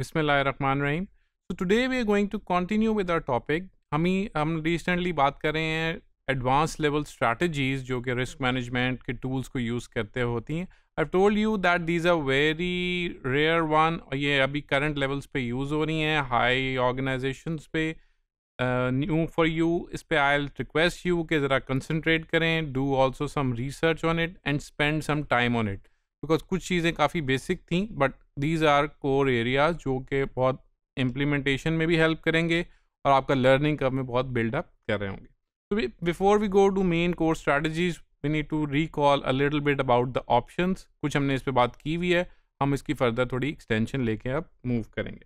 बिसमीम so today we are going to continue with our topic हम ही हम रिसेंटली बात कर रहे हैं एडवांस लेवल स्ट्रैटेजीज जो कि रिस्क मैनेजमेंट के टूल्स को यूज़ करते होती हैं I told you that these are very rare one ये अभी करंट लेवल्स पे यूज़ हो रही हैं हाई ऑर्गेनाइजेशन पे न्यू फॉर यू इस पे आई रिक्वेस्ट यू कि ज़रा कंसनट्रेट करें do also some research on it and spend some time on it because कुछ चीज़ें काफ़ी बेसिक थी but these are core areas जो कि बहुत इम्प्लीमेंटेशन में भी हेल्प करेंगे और आपका लर्निंग कब में बहुत बिल्डअप कर रहे होंगे तो before we go to main core strategies we need to recall a little bit about the option कुछ हमने इस पर बात की हुई है हम इसकी फर्दर थोड़ी एक्सटेंशन लेके अब मूव करेंगे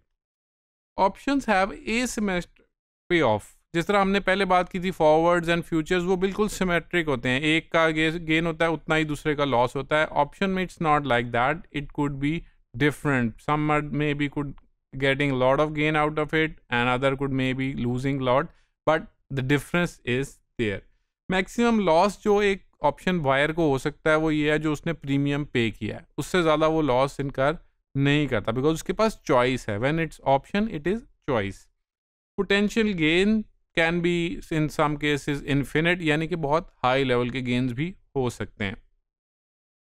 option have a symmetric payoff जिस तरह हमने पहले बात की थी फॉरवर्ड्स एंड फ्यूचर्स वो बिल्कुल सिमेट्रिक होते हैं एक का गेन होता है उतना ही दूसरे का लॉस होता है ऑप्शन में it's not like that it could be different some maybe could getting lot of gain out of it and other could maybe losing lot but the difference is there maximum loss जो एक option wire को हो सकता है वो ये है जो उसने प्रीमियम पे किया है उससे ज़्यादा वो लॉस इनकार नहीं करता बिकॉज उसके पास चॉइस है when it's option it is choice potential gain can be in some cases infinite यानी कि बहुत हाई लेवल के गेंस भी हो सकते हैं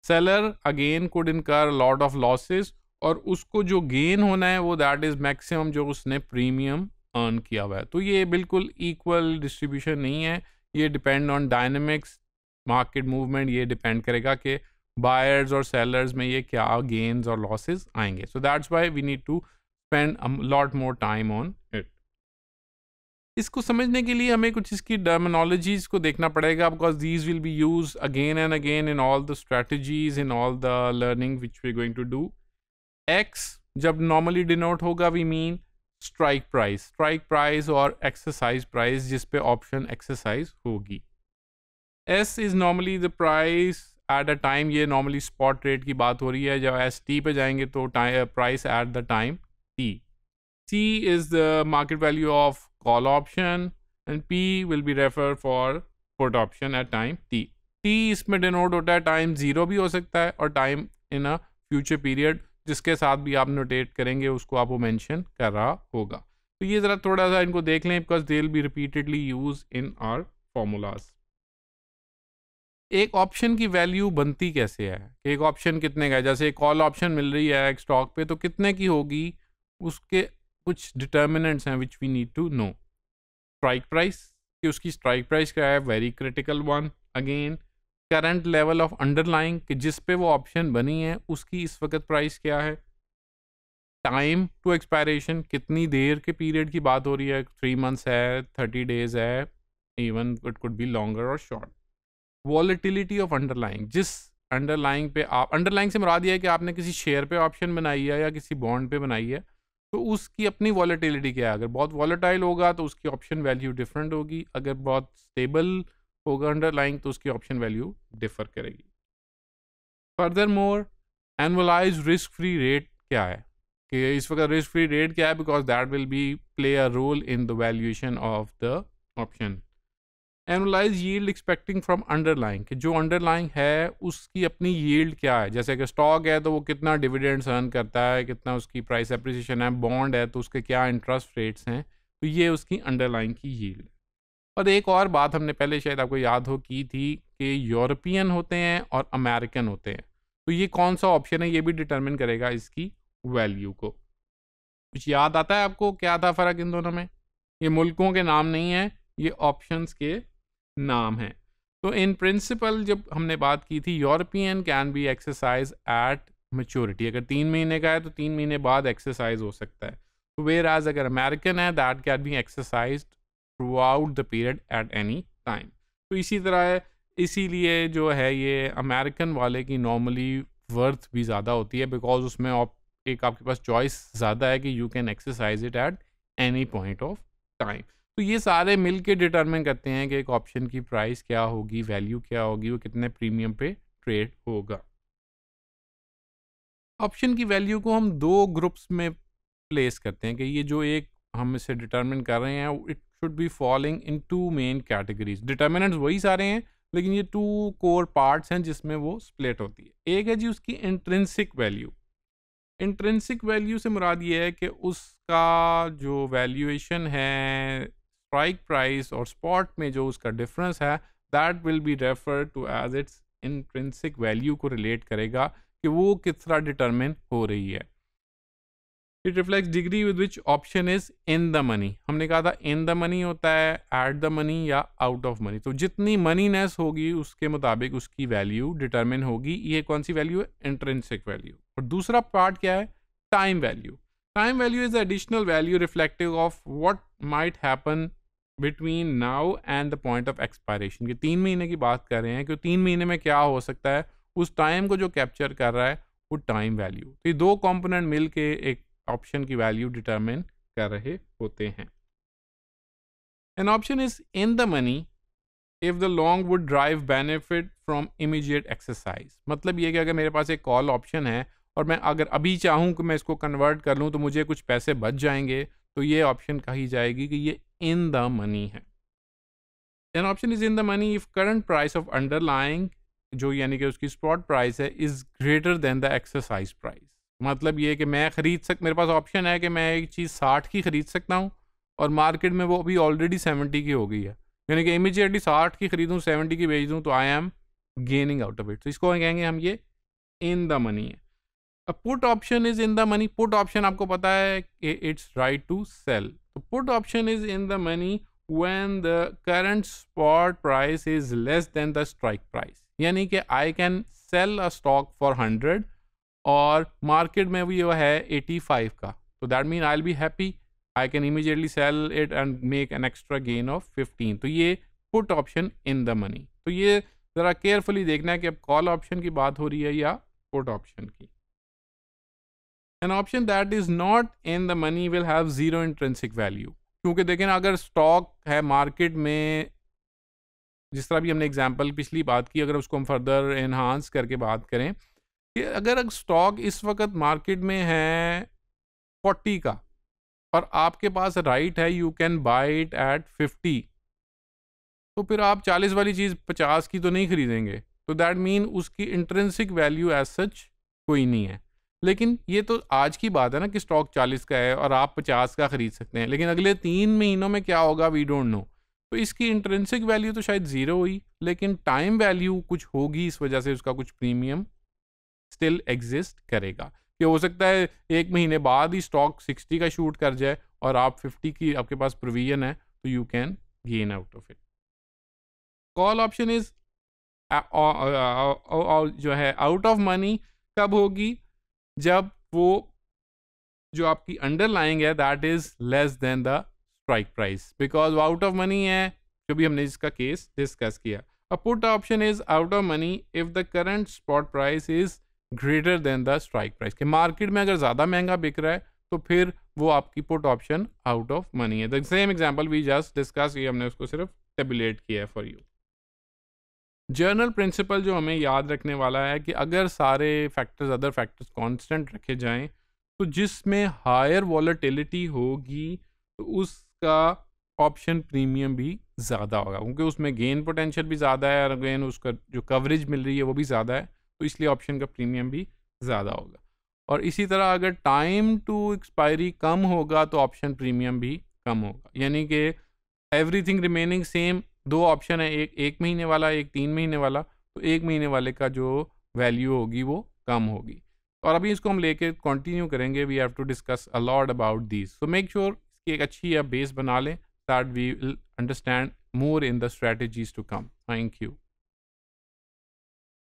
seller again could incur lot of losses और उसको जो गेन होना है वो दैट इज़ मैक्सिमम जो उसने प्रीमियम अर्न किया हुआ है तो ये बिल्कुल इक्वल डिस्ट्रीब्यूशन नहीं है ये depend on dynamics market movement ये डिपेंड करेगा कि बायर्स और सेलर्स में ये क्या गेंस और लॉसेस आएंगे so that's why we need to spend lot more time on इसको समझने के लिए हमें कुछ इसकी डर्मनोलॉजीज को देखना पड़ेगा because these will be use again and again in all the strategies in all the learning which we going to do X जब नॉर्मली डिनोट होगा we mean strike price strike price और एक्सरसाइज प्राइस जिसपे option exercise होगी S is normally the price at a time ये normally spot rate की बात हो रही है जब एस टी पे जाएंगे तो price at the time T C is the market value of call option and P will be referred for put option at time T. T इसमें डिनोट होता है टाइम जीरो भी हो सकता है और time in a future period जिसके साथ भी आप नोटेट करेंगे उसको आप वो मैंशन कर रहा होगा तो ये ज़रा थोड़ा सा इनको देख लें because they will be repeatedly use in our formulas एक ऑप्शन की वैल्यू बनती कैसे है एक ऑप्शन कितने का है जैसे एक कॉल ऑप्शन मिल रही है एक स्टॉक पे तो कितने की होगी उसके कुछ डिटर्मिनेंट्स हैं which we need to know strike price कि उसकी स्ट्राइक प्राइस क्या है very critical one again current level of underlying कि जिस पे वो ऑप्शन बनी है उसकी इस वक्त प्राइस क्या है टाइम टू एक्सपायरेशन कितनी देर के पीरियड की बात हो रही है थ्री मंथ्स है थर्टी डेज है even it could be longer और शॉर्ट वॉलिटिलिटी ऑफ अंडरलाइंग जिस अंडरलाइंग पे आप अंडरलाइंग से मरा दिया है कि आपने किसी शेयर पे ऑप्शन बनाई है या किसी बॉन्ड पे बनाई है तो उसकी अपनी वॉलेटिलिटी क्या है अगर बहुत वॉलेटाइल होगा तो उसकी ऑप्शन वैल्यू डिफरेंट होगी अगर बहुत स्टेबल होगा अंडरलाइंग तो उसकी ऑप्शन वैल्यू डिफर करेगी further more analyse risk free rate क्या है कि इस वक्त रिस्क फ्री रेट क्या है because that will be play a role in the valuation of the option analyse yield expecting from underlying कि जो अंडरलाइंग है उसकी अपनी यील्ड क्या है जैसे कि स्टॉक है तो वो कितना डिविडेंड्स अर्न करता है कितना उसकी प्राइस अप्रिसिएशन है बॉन्ड है तो उसके क्या इंटरेस्ट रेट्स हैं तो ये उसकी अंडरलाइंग की यील्ड और एक और बात हमने पहले शायद आपको याद हो की थी कि यूरोपियन होते हैं और अमेरिकन होते हैं तो ये कौन सा ऑप्शन है ये भी डिटर्मिन करेगा इसकी वैल्यू को कुछ याद आता है आपको क्या था फ़र्क इन दोनों में ये मुल्कों के नाम नहीं है ये ऑप्शंस के नाम है तो इन प्रिंसिपल जब हमने बात की थी European can be exercise at maturity अगर तीन महीने का है तो तीन महीने बाद एक्सरसाइज हो सकता है तो वेर एज अगर अमेरिकन है that can be exercise throughout the period at any time तो इसी तरह इसीलिए जो है ये अमेरिकन वाले की नॉर्मली वर्थ भी ज़्यादा होती है बिकॉज उसमें आप एक आपके पास चॉइस ज़्यादा है कि you can exercise it at any point of time तो ये सारे मिल के डिटर्मिन करते हैं कि एक ऑप्शन की प्राइस क्या होगी वैल्यू क्या होगी वो कितने प्रीमियम पे ट्रेड होगा ऑप्शन की वैल्यू को हम दो ग्रुप्स में प्लेस करते हैं कि ये जो एक हम इसे डिटर्मिन कर रहे हैं it should be following in two main categories determinants वही सारे हैं लेकिन ये टू कोर पार्ट्स हैं जिसमें वो स्प्लिट होती है एक है जी उसकी इंट्रेंसिक वैल्यू इंट्रेंसिक वैल्यू से मुराद ये है कि उसका जो वैल्यूएशन है स्ट्राइक प्राइस और स्पॉट में जो उसका डिफरेंस है that will be refer to as its intrinsic value को रिलेट करेगा कि वो किस तरह डिटर्मिन हो रही है it reflect degree with which option is in the money हमने कहा था इन द मनी होता है एट द मनी या आउट ऑफ मनी तो जितनी मनीनेस होगी उसके मुताबिक उसकी वैल्यू डिटर्मिन होगी ये कौन सी वैल्यू है इंट्रेंसिक वैल्यू और दूसरा पार्ट क्या है time value time value is additional value reflective of what might happen between now and the point of expiration की तीन महीने की बात कर रहे हैं कि तीन महीने में क्या हो सकता है उस टाइम को जो कैप्चर कर रहा है वो टाइम वैल्यू तो ये दो कॉम्पोनेंट मिल के एक ऑप्शन की वैल्यू डिटर्मिन कर रहे होते हैं an option is in the money if the long would derive benefit from immediate exercise मतलब ये कि अगर मेरे पास एक कॉल ऑप्शन है और मैं अगर अभी चाहूँ कि मैं इसको कन्वर्ट कर लूँ तो मुझे कुछ पैसे बच जाएंगे तो ये ऑप्शन कही जाएगी कि ये इन द मनी है then option is in the money if current price of underlying जो यानी कि उसकी स्पॉट प्राइस है is greater than the exercise price मतलब ये कि मैं ख़रीद सक मेरे पास ऑप्शन है कि मैं एक चीज़ साठ की ख़रीद सकता हूँ और मार्केट में वो अभी ऑलरेडी सेवेंटी की हो गई है यानी कि इमीजिएटली साठ की ख़रीदूँ सेवेंटी की बेच दूँ तो I am gaining out of it तो इसको कहेंगे हम ये इन द मनी है अब put option is in the money put option आपको पता है कि इट्स राइट टू सेल तो put option is in the money when the current spot price is less than the strike price यानी कि I can sell a stock for hundred और market में भी वो है एटी फाइव का तो that mean I be happy I can immediately sell it and make an extra gain of fifteen तो ये put option in the money तो ये ज़रा केयरफुली देखना है कि अब कॉल ऑप्शन की बात हो रही है या पुट ऑप्शन की an option that is not in the money will have zero intrinsic value क्योंकि देखें अगर स्टॉक है मार्केट में जिस तरह भी हमने एग्जांपल पिछली बात की अगर उसको हम फर्दर इन्हांस करके बात करें कि अगर स्टॉक इस वक्त मार्केट में है फोर्टी का और आपके पास राइट है you can buy it at fifty तो फिर आप चालीस वाली चीज़ पचास की तो नहीं खरीदेंगे तो दैट मीन उसकी इंट्रेंसिक वैल्यू एज सच कोई नहीं है लेकिन ये तो आज की बात है ना कि स्टॉक चालीस का है और आप पचास का खरीद सकते हैं लेकिन अगले तीन महीनों में क्या होगा वी डोंट नो तो इसकी इंट्रेंसिक वैल्यू तो शायद ज़ीरो हुई लेकिन टाइम वैल्यू कुछ होगी इस वजह से उसका कुछ प्रीमियम स्टिल एग्जिस्ट करेगा कि हो सकता है एक महीने बाद ही स्टॉक सिक्सटी का शूट कर जाए और आप फिफ्टी की आपके पास प्रोविजन है तो you can gain out of it call option is जो है आउट ऑफ मनी कब होगी जब वो जो आपकी अंडरलाइंग है that is less than the strike price because वो आउट ऑफ मनी है जो भी हमने इसका केस डिस्कस किया a put option is out of money if the current spot price is greater than the strike price के market में अगर ज़्यादा महंगा बिक रहा है तो फिर वो आपकी put option out of money है the same example we just discuss किया हमने उसको सिर्फ टेबुलेट किया है फॉर यू जर्नल प्रिंसिपल जो हमें याद रखने वाला है कि अगर सारे फैक्टर्स अदर फैक्टर्स कांस्टेंट रखे जाएं तो जिसमें हायर वॉलेटिलिटी होगी तो उसका ऑप्शन प्रीमियम भी ज़्यादा होगा क्योंकि उसमें गेन पोटेंशियल भी ज़्यादा है और अगेन उसका जो कवरेज मिल रही है वो भी ज़्यादा है तो इसलिए ऑप्शन का प्रीमियम भी ज़्यादा होगा और इसी तरह अगर टाइम टू एक्सपायरी कम होगा तो ऑप्शन प्रीमियम भी कम होगा यानी कि एवरीथिंग रिमेनिंग सेम दो ऑप्शन है एक एक महीने वाला एक तीन महीने वाला तो एक महीने वाले का जो वैल्यू होगी वो कम होगी और अभी इसको हम लेके कंटिन्यू करेंगे we have to discuss a lot about this so make sure इसकी एक अच्छी या बेस बना लें that we will understand more in the strategies to come thank you